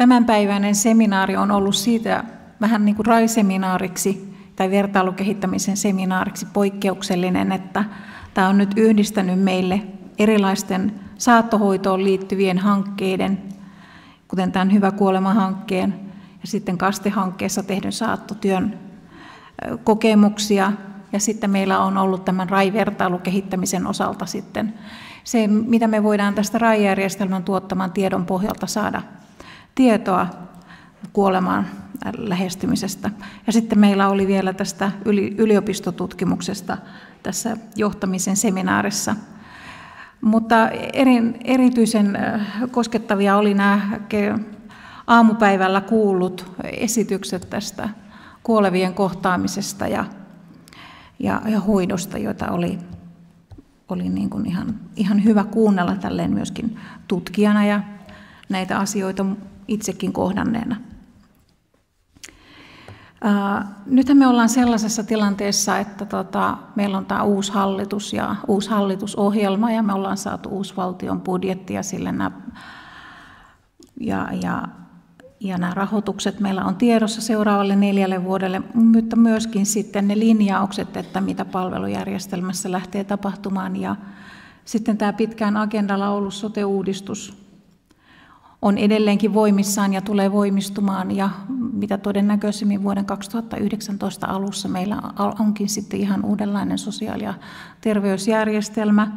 Tämänpäiväinen seminaari on ollut siitä vähän niin kuin RAI-seminaariksi tai vertailukehittämisen seminaariksi poikkeuksellinen, että tämä on nyt yhdistänyt meille erilaisten saattohoitoon liittyvien hankkeiden, kuten tämän Hyvä kuolema-hankkeen ja sitten kastehankkeessa tehdyn saattotyön kokemuksia. Ja sitten meillä on ollut tämän RAI-vertailukehittämisen osalta sitten se, mitä me voidaan tästä RAI-järjestelmän tuottaman tiedon pohjalta saada tietoa kuolemaan lähestymisestä. Ja sitten meillä oli vielä tästä yliopistotutkimuksesta tässä johtamisen seminaarissa. Mutta erityisen koskettavia oli nämä aamupäivällä kuullut esitykset tästä kuolevien kohtaamisesta ja, ja, ja hoidosta, joita oli, oli niin kuin ihan, ihan hyvä kuunnella tälleen myöskin tutkijana ja näitä asioita itsekin kohdanneena. Nyt nythän me ollaan sellaisessa tilanteessa, että tota, meillä on tämä uusi hallitus ja uusi hallitusohjelma ja me ollaan saatu uusi valtion budjetti ja sille nämä, ja, ja, ja nämä rahoitukset meillä on tiedossa seuraavalle neljälle vuodelle, mutta myöskin sitten ne linjaukset, että mitä palvelujärjestelmässä lähtee tapahtumaan ja sitten tämä pitkään agendalla ollut sote-uudistus, on edelleenkin voimissaan ja tulee voimistumaan ja mitä todennäköisemmin vuoden 2019 alussa meillä onkin sitten ihan uudenlainen sosiaali- ja terveysjärjestelmä,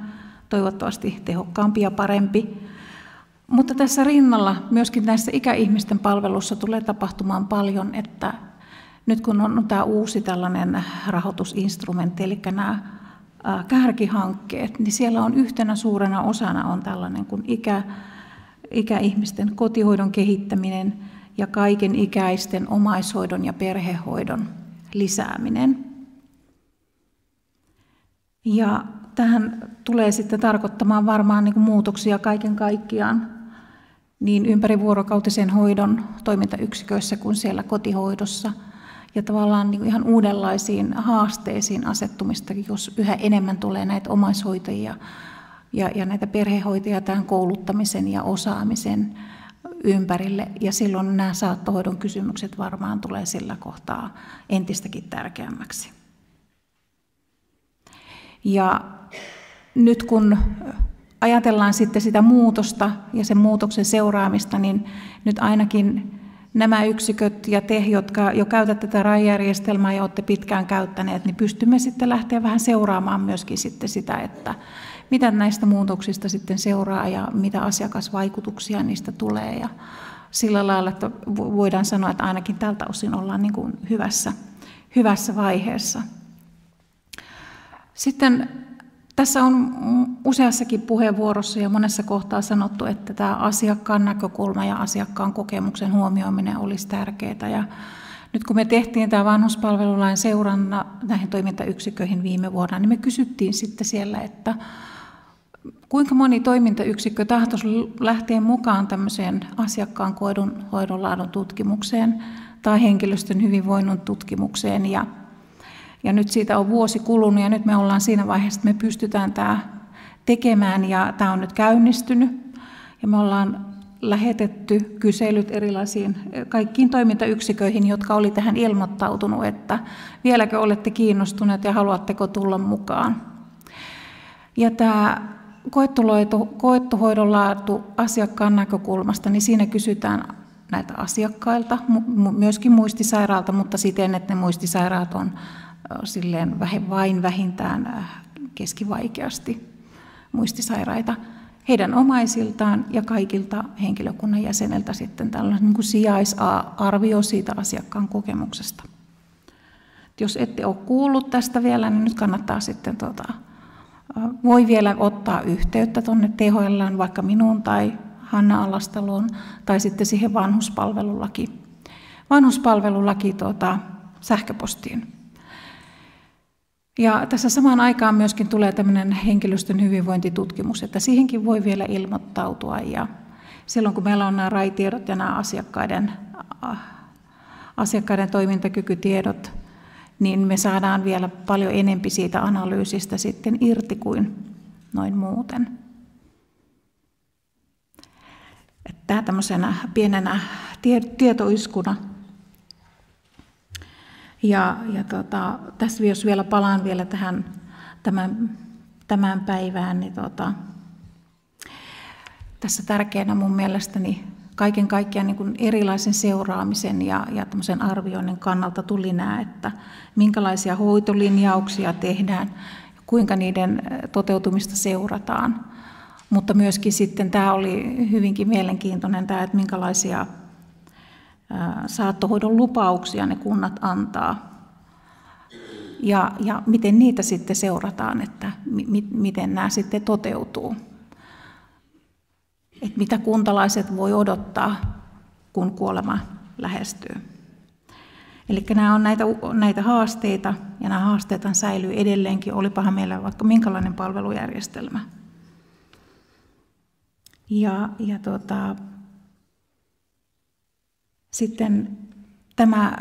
toivottavasti tehokkaampi ja parempi. Mutta tässä rinnalla myöskin näissä ikäihmisten palvelussa tulee tapahtumaan paljon, että nyt kun on tämä uusi tällainen rahoitusinstrumentti, eli nämä kärkihankkeet, niin siellä on yhtenä suurena osana on tällainen kuin ikä, ikäihmisten kotihoidon kehittäminen ja kaiken ikäisten omaishoidon ja perhehoidon lisääminen. Ja tähän tulee sitten tarkoittamaan varmaan niin muutoksia kaiken kaikkiaan niin ympärivuorokautisen hoidon toimintayksiköissä kuin siellä kotihoidossa ja tavallaan niin ihan uudenlaisiin haasteisiin asettumista, jos yhä enemmän tulee näitä omaishoitajia ja, ja näitä perhehoitajia tämän kouluttamisen ja osaamisen ympärille. Ja silloin nämä saattohoidon kysymykset varmaan tulee sillä kohtaa entistäkin tärkeämmäksi. Ja nyt kun ajatellaan sitten sitä muutosta ja sen muutoksen seuraamista, niin nyt ainakin nämä yksiköt ja te, jotka jo käytätte tätä RAI-järjestelmää ja olette pitkään käyttäneet, niin pystymme sitten lähteä vähän seuraamaan myöskin sitten sitä, että mitä näistä muutoksista sitten seuraa ja mitä asiakasvaikutuksia niistä tulee. Ja sillä lailla, että voidaan sanoa, että ainakin tältä osin ollaan niin kuin hyvässä, hyvässä vaiheessa. Sitten tässä on useassakin puheenvuorossa ja monessa kohtaa sanottu, että tämä asiakkaan näkökulma ja asiakkaan kokemuksen huomioiminen olisi tärkeää. Ja nyt kun me tehtiin tämä vanhuspalvelulain seuranna näihin toimintayksiköihin viime vuonna, niin me kysyttiin sitten siellä, että Kuinka moni toimintayksikkö tahtoisi lähteä mukaan tämmöiseen asiakkaan koidun hoidon laadun tutkimukseen tai henkilöstön hyvinvoinnin tutkimukseen ja, ja nyt siitä on vuosi kulunut ja nyt me ollaan siinä vaiheessa, että me pystytään tämä tekemään ja tämä on nyt käynnistynyt ja me ollaan lähetetty kyselyt erilaisiin e, kaikkiin toimintayksiköihin, jotka oli tähän ilmoittautunut, että vieläkö olette kiinnostuneet ja haluatteko tulla mukaan. Ja tämä hoidon laatu asiakkaan näkökulmasta, niin siinä kysytään näitä asiakkailta, myöskin muistisairaalta, mutta siten, että ne muistisairaat on silleen vain vähintään keskivaikeasti muistisairaita heidän omaisiltaan ja kaikilta henkilökunnan jäseneltä sitten tällainen niin kuin sijaisarvio siitä asiakkaan kokemuksesta. jos ette ole kuullut tästä vielä, niin nyt kannattaa sitten tuota, voi vielä ottaa yhteyttä tuonne THL, vaikka minuun tai Hanna Alastaloon, tai sitten siihen vanhuspalvelulaki, vanhuspalvelulaki tuota, sähköpostiin. Ja tässä samaan aikaan myöskin tulee tämmöinen henkilöstön hyvinvointitutkimus, että siihenkin voi vielä ilmoittautua. Ja silloin kun meillä on nämä RAI-tiedot ja nämä asiakkaiden, asiakkaiden toimintakykytiedot, niin me saadaan vielä paljon enempi siitä analyysistä sitten irti kuin noin muuten. Tämä tämmöisenä pienenä tietoiskuna. Ja, ja tota, tässä jos vielä palaan vielä tähän tämän, tämän päivään, niin tota, tässä tärkeänä mun mielestäni kaiken kaikkiaan niin kuin erilaisen seuraamisen ja, ja arvioinnin kannalta tuli nämä, että minkälaisia hoitolinjauksia tehdään, kuinka niiden toteutumista seurataan. Mutta myöskin sitten tämä oli hyvinkin mielenkiintoinen tämä, että minkälaisia saattohoidon lupauksia ne kunnat antaa ja, ja miten niitä sitten seurataan, että mi, miten nämä sitten toteutuu mitä kuntalaiset voi odottaa, kun kuolema lähestyy. Eli nämä on näitä, näitä haasteita, ja nämä haasteet säilyy edelleenkin, olipahan meillä vaikka minkälainen palvelujärjestelmä. Ja, ja tota, sitten tämä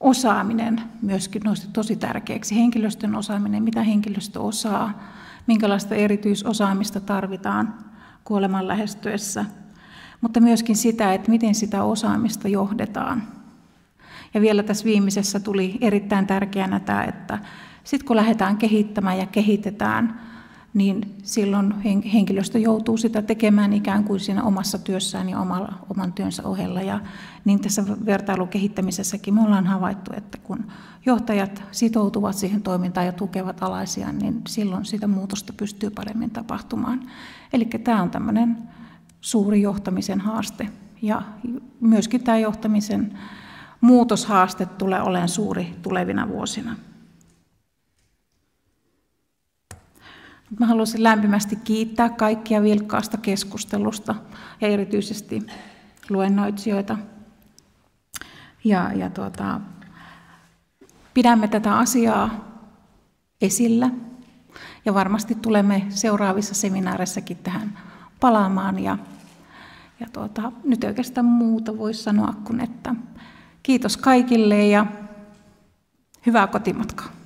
osaaminen myöskin nousi tosi tärkeäksi. Henkilöstön osaaminen, mitä henkilöstö osaa, minkälaista erityisosaamista tarvitaan kuoleman lähestyessä, mutta myöskin sitä, että miten sitä osaamista johdetaan. Ja vielä tässä viimeisessä tuli erittäin tärkeänä tämä, että sitten kun lähdetään kehittämään ja kehitetään niin silloin henkilöstö joutuu sitä tekemään ikään kuin siinä omassa työssään ja omalla, oman työnsä ohella. Ja niin tässä vertailukehittämisessäkin me ollaan havaittu, että kun johtajat sitoutuvat siihen toimintaan ja tukevat alaisiaan, niin silloin sitä muutosta pystyy paremmin tapahtumaan. Eli tämä on tämmöinen suuri johtamisen haaste. Ja myöskin tämä johtamisen muutoshaaste tulee olemaan suuri tulevina vuosina. Mä haluaisin lämpimästi kiittää kaikkia vilkkaasta keskustelusta ja erityisesti luennoitsijoita. Ja, ja tuota, pidämme tätä asiaa esillä ja varmasti tulemme seuraavissa seminaareissakin tähän palaamaan. Ja, ja tuota, nyt oikeastaan muuta voisi sanoa kuin, että kiitos kaikille ja hyvää kotimatkaa.